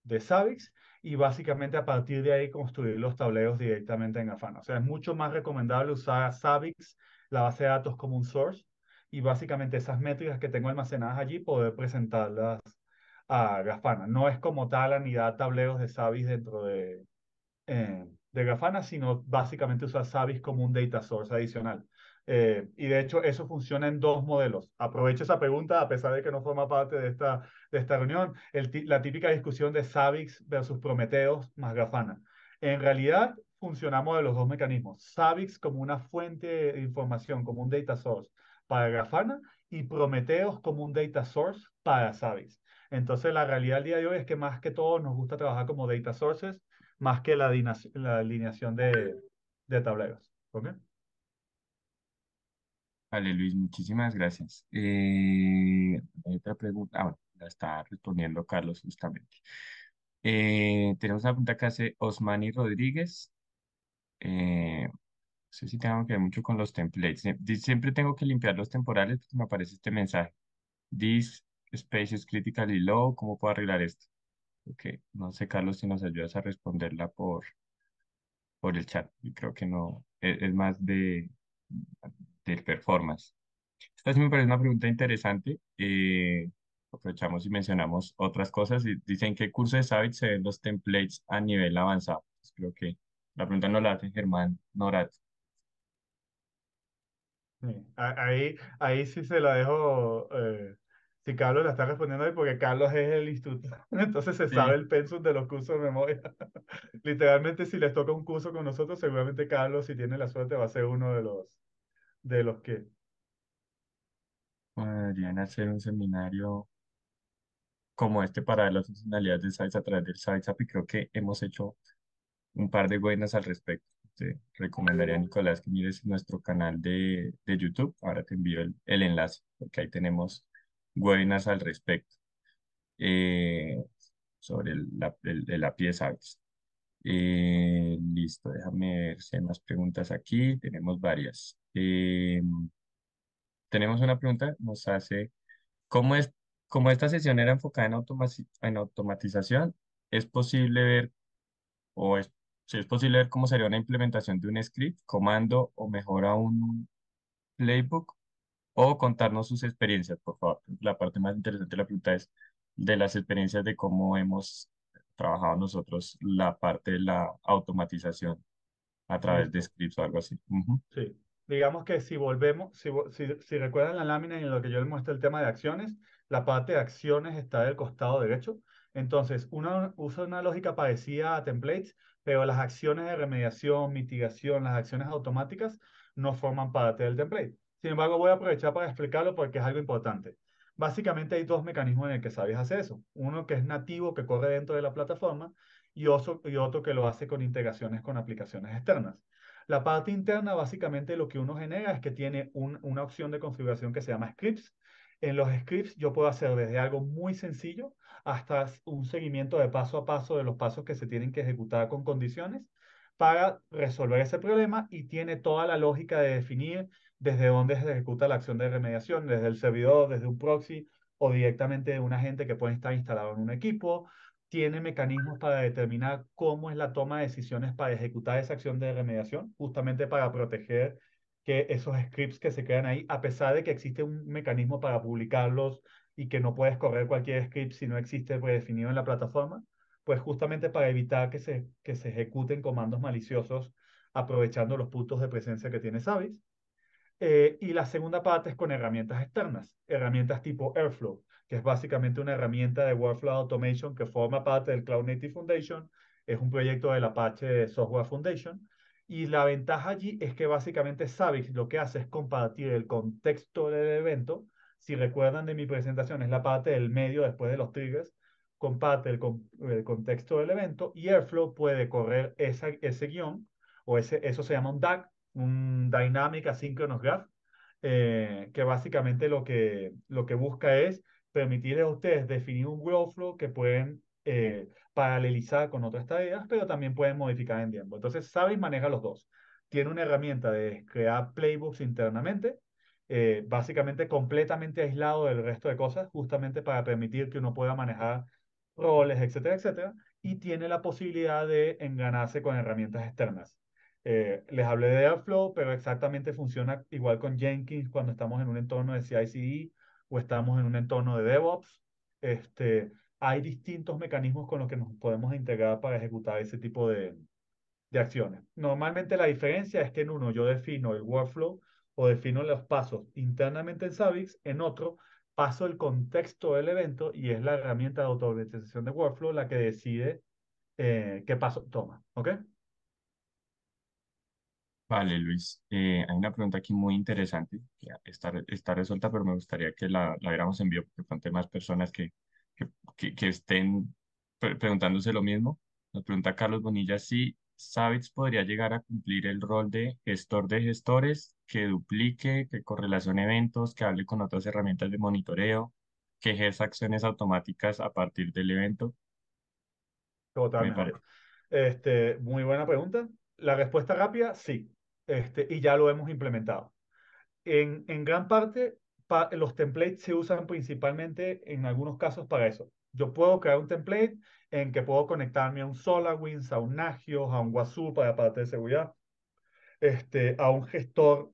de Savix y básicamente a partir de ahí construir los tableros directamente en Grafana. O sea, es mucho más recomendable usar Savix, la base de datos como un source, y básicamente esas métricas que tengo almacenadas allí poder presentarlas a Grafana. No es como tal dar tableros de Savix dentro de, eh, de Grafana, sino básicamente usar Savix como un data source adicional. Eh, y de hecho, eso funciona en dos modelos. Aprovecho esa pregunta, a pesar de que no forma parte de esta, de esta reunión, la típica discusión de Savix versus Prometeos más Grafana. En realidad, funcionamos de los dos mecanismos. Savix como una fuente de información, como un data source para Grafana y Prometeos como un data source para Savix. Entonces, la realidad el día de hoy es que más que todo nos gusta trabajar como data sources, más que la, la alineación de, tableros. ¿Okay? Vale, Luis, muchísimas gracias. Eh, hay otra pregunta, ah, bueno, la está respondiendo Carlos justamente. Eh, tenemos una pregunta que hace Osmani Rodríguez. Eh, no sé si tengo que ver mucho con los templates. Siempre tengo que limpiar los temporales porque me aparece este mensaje. This space is y low. ¿Cómo puedo arreglar esto? Ok, no sé, Carlos, si nos ayudas a responderla por, por el chat. Yo creo que no, e-, es más de, del performance. Esta sí me parece una pregunta interesante. Eh, aprovechamos y mencionamos otras cosas. dicen que curso de Savage se ven los templates a nivel avanzado. Pues creo que la pregunta no la hace Germán Norat. ahí, ahí sí se la dejo. Eh, si Carlos la está respondiendo ahí, porque Carlos es el instituto. Entonces se sabe el pensum de los cursos de memoria. Literalmente, si les toca un curso con nosotros, seguramente Carlos, si tiene la suerte, va a ser uno de los de los que Podrían hacer un seminario como este para las funcionalidades de Sites a través del Saves y creo que hemos hecho un par de buenas al respecto. Te recomendaría, Nicolás, que mires nuestro canal de, YouTube. Ahora te envío el, enlace porque ahí tenemos webinars al respecto eh, sobre el, la, el, API de eh, listo, déjame ver si hay más preguntas aquí. Tenemos varias. Eh, tenemos una pregunta, nos hace, ¿cómo es, como esta sesión era enfocada en, automa en automatización, es posible ver o es, si es posible ver cómo sería una implementación de un script, comando o mejor aún un playbook o contarnos sus experiencias, por favor. La parte más interesante de la pregunta es de las experiencias de cómo hemos trabajado nosotros la parte de la automatización a través de scripts o algo así. Sí, digamos que si volvemos, si, recuerdan la lámina en lo que yo les muestro el tema de acciones, la parte de acciones está del costado derecho. Entonces, uno usa una lógica parecida a templates, pero las acciones de remediación, mitigación, las acciones automáticas no forman parte del template. Sin embargo, voy a aprovechar para explicarlo porque es algo importante. Básicamente hay dos mecanismos en el que sabes hace eso. Uno que es nativo, que corre dentro de la plataforma, y otro, y otro que lo hace con integraciones con aplicaciones externas. La parte interna, básicamente lo que uno genera es que tiene una opción de configuración que se llama scripts. En los scripts yo puedo hacer desde algo muy sencillo hasta un seguimiento de paso a paso de los pasos que se tienen que ejecutar con condiciones para resolver ese problema y tiene toda la lógica de definir desde dónde se ejecuta la acción de remediación, desde el servidor, desde un proxy o directamente de un agente que puede estar instalado en un equipo. Tiene mecanismos para determinar cómo es la toma de decisiones para ejecutar esa acción de remediación, justamente para proteger que esos scripts que se quedan ahí, a pesar de que existe un mecanismo para publicarlos y que no puedes correr cualquier script si no existe predefinido en la plataforma, pues justamente para evitar que se, que se ejecuten comandos maliciosos aprovechando los puntos de presencia que tiene Savis. Eh, y la segunda parte es con herramientas externas, herramientas tipo Airflow, que es básicamente una herramienta de Workflow Automation que forma parte del Cloud Native Foundation, es un proyecto del Apache Software Foundation. Y la ventaja allí es que básicamente Savix lo que hace es compartir el contexto del evento. Si recuerdan de mi presentación, es la parte del medio después de los triggers. Comparte el, contexto del evento y Airflow puede correr ese guión o ese, eso se llama un DAC un Dynamic Asynchronous Graph, eh, que básicamente lo que, lo que busca es permitirles a ustedes definir un workflow que pueden eh, paralelizar con otras tareas, pero también pueden modificar en tiempo. Entonces, sabe y maneja los dos. Tiene una herramienta de crear playbooks internamente, eh, básicamente completamente aislado del resto de cosas, justamente para permitir que uno pueda manejar roles, etcétera, etcétera, y tiene la posibilidad de enganarse con herramientas externas. Eh, les hablé de Airflow, pero exactamente funciona igual con Jenkins cuando estamos en un entorno de CI/CD o estamos en un entorno de DevOps. Este, hay distintos mecanismos con los que nos podemos integrar para ejecutar ese tipo de, acciones. Normalmente la diferencia es que en uno yo defino el workflow o defino los pasos internamente en Savix, en otro paso el contexto del evento y es la herramienta de automatización de workflow la que decide eh, qué paso toma. ¿Ok? Vale, Luis. Eh, hay una pregunta aquí muy interesante, está, está resuelta, pero me gustaría que la, la viéramos en vivo, porque plantea más personas que, que, estén preguntándose lo mismo. Nos pregunta Carlos Bonilla si Savitz podría llegar a cumplir el rol de gestor de gestores, que duplique, que correlacione eventos, que hable con otras herramientas de monitoreo, que ejerza acciones automáticas a partir del evento. Totalmente. Este, muy buena pregunta. La respuesta rápida, sí. Este, y ya lo hemos implementado. En, en gran parte, los templates se usan principalmente en algunos casos para eso. Yo puedo crear un template en que puedo conectarme a un SolarWinds, a un Nagios, a un Wazoo para la parte de seguridad, este, a un gestor,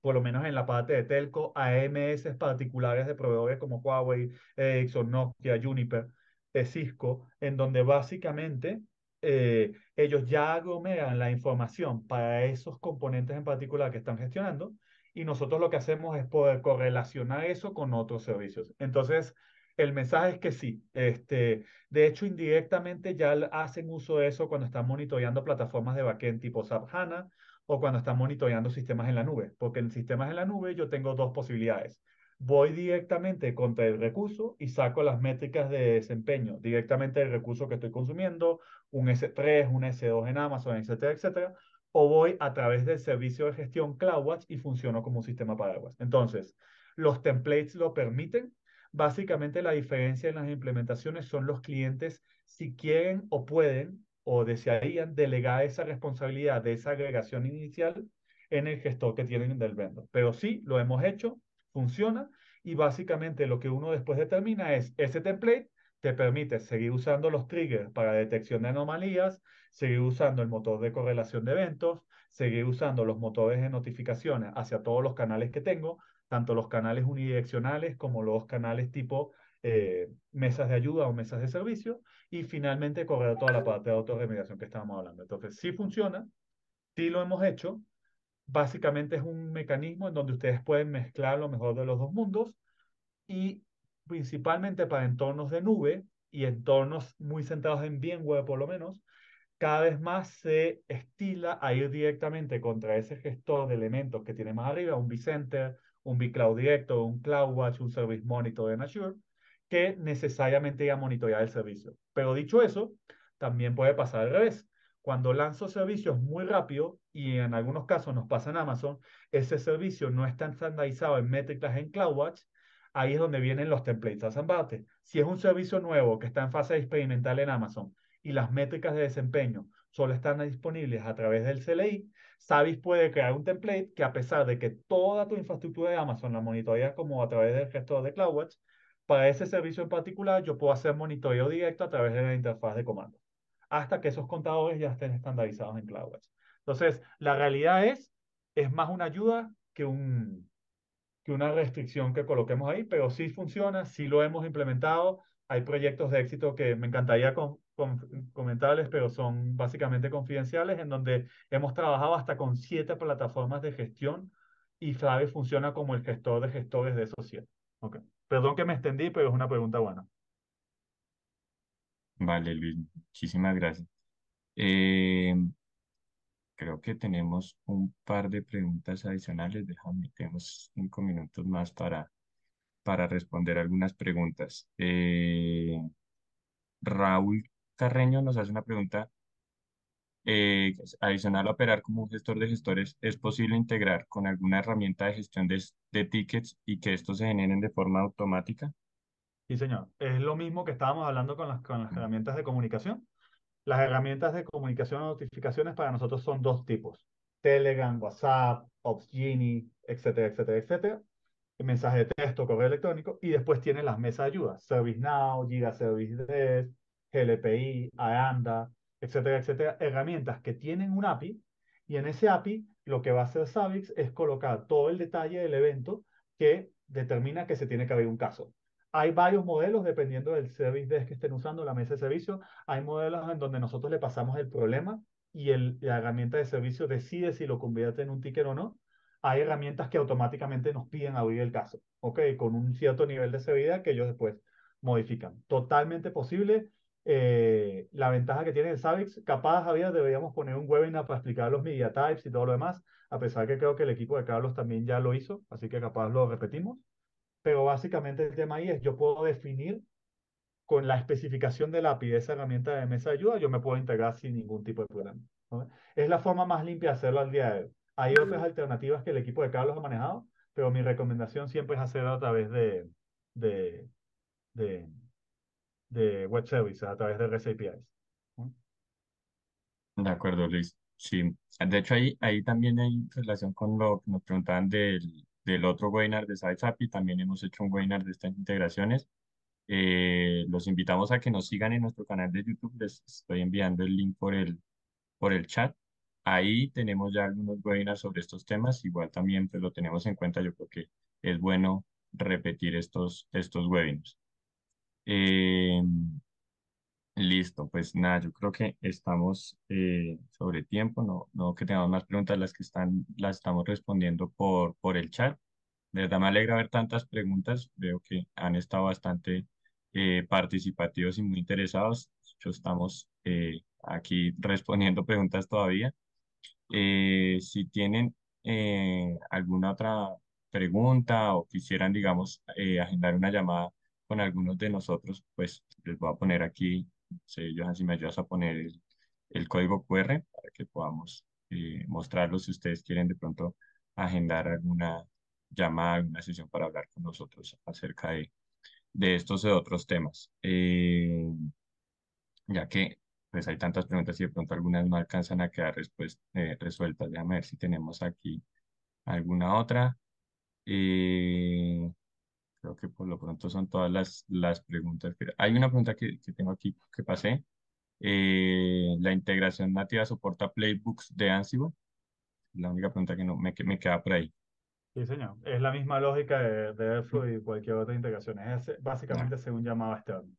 por lo menos en la parte de telco, a MS particulares de proveedores como Huawei, Ericsson, Nokia, Juniper, eh, Cisco, en donde básicamente eh, ellos ya aglomeran la información para esos componentes en particular que están gestionando y nosotros lo que hacemos es poder correlacionar eso con otros servicios. Entonces, el mensaje es que sí. Este, de hecho, indirectamente ya hacen uso de eso cuando están monitoreando plataformas de backend tipo SAP HANA o cuando están monitoreando sistemas en la nube, porque en sistemas en la nube yo tengo dos posibilidades voy directamente contra el recurso y saco las métricas de desempeño directamente del recurso que estoy consumiendo, un S3, un S2 en Amazon, etcétera, etcétera, o voy a través del servicio de gestión CloudWatch y funciono como un sistema paraguas. Entonces, los templates lo permiten. Básicamente la diferencia en las implementaciones son los clientes si quieren o pueden o desearían delegar esa responsabilidad de esa agregación inicial en el gestor que tienen del vendor. Pero sí, lo hemos hecho, funciona y básicamente lo que uno después determina es ese template te permite seguir usando los triggers para detección de anomalías, seguir usando el motor de correlación de eventos, seguir usando los motores de notificaciones hacia todos los canales que tengo, tanto los canales unidireccionales como los canales tipo eh, mesas de ayuda o mesas de servicio, y finalmente correr toda la parte de autorremediación que estábamos hablando. Entonces, si funciona, sí lo hemos hecho, básicamente es un mecanismo en donde ustedes pueden mezclar lo mejor de los dos mundos y principalmente para entornos de nube y entornos muy centrados en web por lo menos, cada vez más se estila a ir directamente contra ese gestor de elementos que tiene más arriba, un vCenter, un vCloud Director, un CloudWatch, un Service Monitor de Azure, que necesariamente ya a monitorear el servicio. Pero dicho eso, también puede pasar al revés. Cuando lanzo servicios muy rápido, y en algunos casos nos pasa en Amazon, ese servicio no está estandarizado en métricas en CloudWatch, ahí es donde vienen los templates a embate. Si es un servicio nuevo que está en fase experimental en Amazon y las métricas de desempeño solo están disponibles a través del CLI, Savis puede crear un template que a pesar de que toda tu infraestructura de Amazon la monitorea como a través del gestor de CloudWatch, para ese servicio en particular yo puedo hacer monitoreo directo a través de la interfaz de comando, hasta que esos contadores ya estén estandarizados en CloudWatch. Entonces, la realidad es, es más una ayuda que, un, que una restricción que coloquemos ahí, pero sí funciona, sí lo hemos implementado. Hay proyectos de éxito que me encantaría con, comentarles, pero son básicamente confidenciales, en donde hemos trabajado hasta con siete plataformas de gestión y Flavio funciona como el gestor de gestores de esos siete. Perdón que me extendí, pero es una pregunta buena. Vale, Luis, muchísimas gracias. Eh, creo que tenemos un par de preguntas adicionales. Déjame, tenemos cinco minutos más para, para responder algunas preguntas. Eh, Raúl Carreño nos hace una pregunta. Eh, adicional a operar como un gestor de gestores, ¿es posible integrar con alguna herramienta de gestión de, tickets y que estos se generen de forma automática? Sí, señor. Es lo mismo que estábamos hablando con las, con las herramientas de comunicación. Las herramientas de comunicación o notificaciones para nosotros son dos tipos. Telegram, WhatsApp, Opsgenie, etcétera, etcétera, etcétera. mensaje de texto, correo electrónico. Y después tienen las mesas de ayuda. ServiceNow, Giga Service Desk, GLPI, AANDA, etcétera, etcétera. Herramientas que tienen un API. Y en ese API lo que va a hacer Savix es colocar todo el detalle del evento que determina que se tiene que abrir un caso. Hay varios modelos dependiendo del service desk que estén usando, la mesa de servicio. Hay modelos en donde nosotros le pasamos el problema y la herramienta de servicio decide si lo convierte en un ticket o no. Hay herramientas que automáticamente nos piden abrir el caso, ¿ok? Con un cierto nivel de seguridad que ellos después modifican. Totalmente posible. Eh, la ventaja que tiene el Savix, capaz, Javier, deberíamos poner un webinar para explicar los media types y todo lo demás, a pesar que creo que el equipo de Carlos también ya lo hizo, así que capaz lo repetimos. Pero básicamente el tema ahí es, yo puedo definir con la especificación de la API de esa herramienta de mesa de ayuda, yo me puedo integrar sin ningún tipo de problema. Es la forma más limpia de hacerlo al día de hoy. Hay otras mm. alternativas que el equipo de Carlos ha manejado, pero mi recomendación siempre es hacerlo a través de, de, de, web services, a través de REST APIs. De acuerdo, Luis. Sí, de hecho ahí, ahí también hay relación con lo que nos preguntaban del, del otro webinar de y también hemos hecho un webinar de estas integraciones. Eh, los invitamos a que nos sigan en nuestro canal de YouTube, les estoy enviando el link por el, por el chat. Ahí tenemos ya algunos webinars sobre estos temas, igual también pues, lo tenemos en cuenta, yo creo que es bueno repetir estos, estos webinars. Eh, Listo, pues nada, yo creo que estamos eh, sobre tiempo, no, no que tengamos más preguntas, las que están, las estamos respondiendo por, por el chat. De verdad me alegra ver tantas preguntas, veo que han estado bastante eh, participativos y muy interesados. Yo estamos eh, aquí respondiendo preguntas todavía. si tienen alguna otra pregunta o quisieran, digamos, agendar una llamada con algunos de nosotros, pues les voy a poner aquí yo así me ayudas a poner el, código QR para que podamos eh, mostrarlo si ustedes quieren de pronto agendar alguna llamada, alguna sesión para hablar con nosotros acerca de, de estos y otros temas. Eh, ya que pues hay tantas preguntas y de pronto algunas no alcanzan a quedar eh, resueltas. Déjame ver si tenemos aquí alguna otra. Creo que por lo pronto son todas las, las preguntas. Hay una pregunta que, que tengo aquí que pasé. Eh, ¿La integración nativa soporta playbooks de Ansible? La única pregunta que no me, me queda por ahí. Sí, señor. Es la misma lógica de, de Airflow mm. y cualquier otra integración. Es básicamente ah. según llamado externo.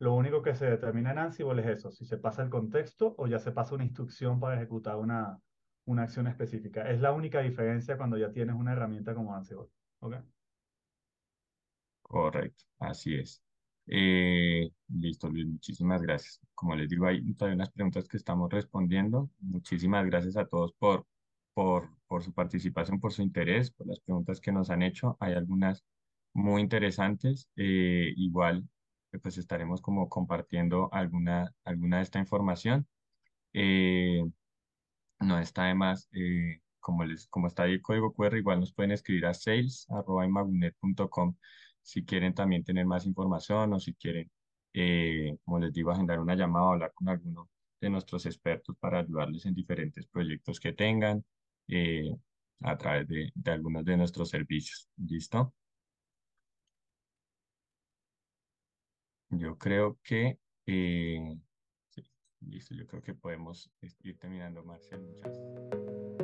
Lo único que se determina en Ansible es eso, si se pasa el contexto o ya se pasa una instrucción para ejecutar una, una acción específica. Es la única diferencia cuando ya tienes una herramienta como Ansible. ¿Ok? Correcto, así es. Eh, listo, Luis, muchísimas gracias. Como les digo, hay todavía unas preguntas que estamos respondiendo. Muchísimas gracias a todos por, por, por su participación, por su interés, por las preguntas que nos han hecho. Hay algunas muy interesantes. Eh, igual, eh, pues estaremos como compartiendo alguna, alguna de esta información. no está de más, como, les, como está ahí el código QR, igual nos pueden escribir a sales.com si quieren también tener más información o si quieren, eh, como les digo, agendar una llamada o hablar con alguno de nuestros expertos para ayudarles en diferentes proyectos que tengan eh, a través de, algunos de nuestros servicios. ¿Listo? Yo creo que... Eh, sí, listo, yo creo que podemos ir terminando, Marcel. Muchas gracias.